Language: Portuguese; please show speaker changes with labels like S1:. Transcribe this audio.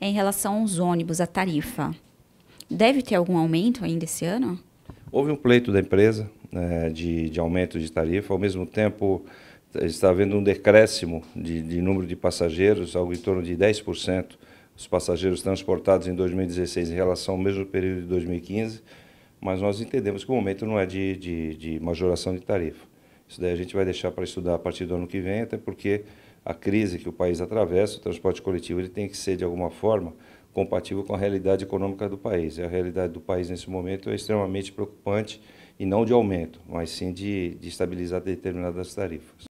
S1: é em relação aos ônibus, a tarifa. Deve ter algum aumento ainda esse ano?
S2: Houve um pleito da empresa né, de, de aumento de tarifa, ao mesmo tempo está havendo um decréscimo de, de, número de passageiros, algo em torno de 10%, dos passageiros transportados em 2016 em relação ao mesmo período de 2015, mas nós entendemos que o momento não é de, de, de majoração de tarifa. Isso daí a gente vai deixar para estudar a partir do ano que vem, até porque a crise que o país atravessa, o transporte coletivo, ele tem que ser de alguma forma compatível com a realidade econômica do país. E a realidade do país nesse momento é extremamente preocupante e não de aumento, mas sim de, de estabilizar determinadas tarifas.